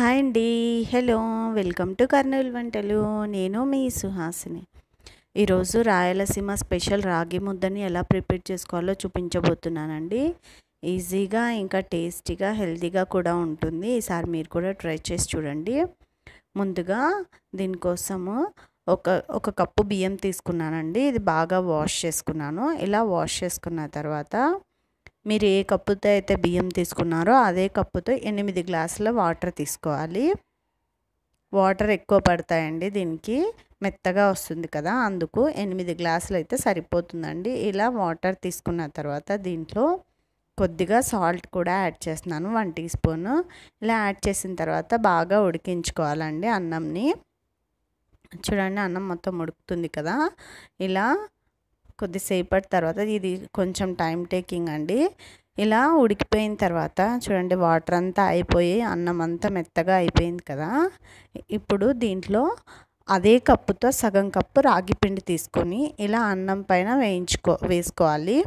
hi అండి hello welcome to Kurnool వంటలు నేను మీ సుహాసిని ఈరోజు రాయలసీమ స్పెషల్ రాగి ముద్దని ఎలా ప్రిపేర్ చేసుకోవాలో చూపించబోతున్నానండి ఈజీగా ఇంకా టేస్టీగా హెల్తీగా కూడా ఉంటుంది ఈసారి మీరు కూడా ట్రై చేసి చూడండి ముందుగా దీనికోసము ఒక ఒక కప్పు బియ్యం తీసుకున్నానండి ఇది బాగా వాష్ చేసుకున్నాను ఇలా వాష్ చేసుకున్న తర్వాత మీరు ఏ కప్పుతో అయితే బియ్యం తీసుకున్నారో అదే కప్పుతో ఎనిమిది గ్లాసుల వాటర్ తీసుకోవాలి వాటర్ ఎక్కువ పడతాయండి దీనికి మెత్తగా వస్తుంది కదా అందుకు ఎనిమిది గ్లాసులు అయితే సరిపోతుందండి ఇలా వాటర్ తీసుకున్న తర్వాత దీంట్లో కొద్దిగా సాల్ట్ కూడా యాడ్ చేస్తున్నాను వన్ టీ స్పూన్ ఇలా యాడ్ చేసిన తర్వాత బాగా ఉడికించుకోవాలండి అన్నంని చూడండి అన్నం మొత్తం ఉడుకుతుంది కదా ఇలా కొద్దిసేపటి తర్వాత ఇది కొంచెం టైం టేకింగ్ అండి ఇలా ఉడికిపోయిన తర్వాత చూడండి వాటర్ అంతా అయిపోయి అన్నం అంతా మెత్తగా అయిపోయింది కదా ఇప్పుడు దీంట్లో అదే కప్పుతో సగం కప్పు రాగి పిండి తీసుకొని ఇలా అన్నం పైన వేయించుకో వేసుకోవాలి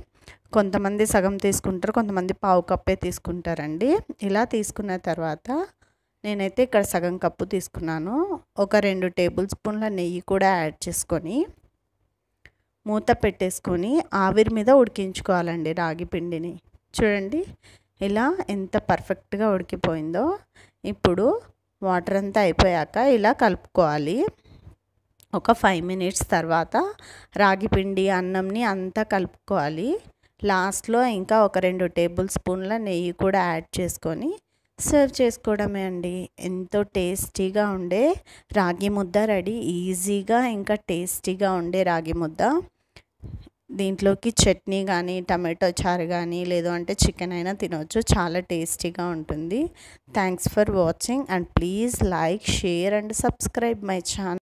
కొంతమంది సగం తీసుకుంటారు కొంతమంది పావు కప్పే తీసుకుంటారండి ఇలా తీసుకున్న తర్వాత నేనైతే ఇక్కడ సగం కప్పు తీసుకున్నాను ఒక రెండు టేబుల్ స్పూన్ల నెయ్యి కూడా యాడ్ చేసుకొని మూత పెట్టేసుకొని ఆవిరి మీద ఉడికించుకోవాలండి రాగి పిండిని చూడండి ఇలా ఎంత పర్ఫెక్ట్గా ఉడికిపోయిందో ఇప్పుడు వాటర్ అంతా అయిపోయాక ఇలా కలుపుకోవాలి ఒక ఫైవ్ మినిట్స్ తర్వాత రాగి పిండి అన్నంని అంతా కలుపుకోవాలి లాస్ట్లో ఇంకా ఒక రెండు టేబుల్ స్పూన్ల నెయ్యి కూడా యాడ్ చేసుకొని సర్వ్ చేసుకోవడమే అండి ఎంతో టేస్టీగా ఉండే రాగి ముద్ద రెడీ ఈజీగా ఇంకా టేస్టీగా ఉండే రాగి ముద్ద దీంట్లోకి చట్నీ కానీ టమాటో చారు కానీ లేదు అంటే చికెన్ అయినా తినవచ్చు చాలా టేస్టీగా ఉంటుంది thanks for watching and please like share and subscribe my channel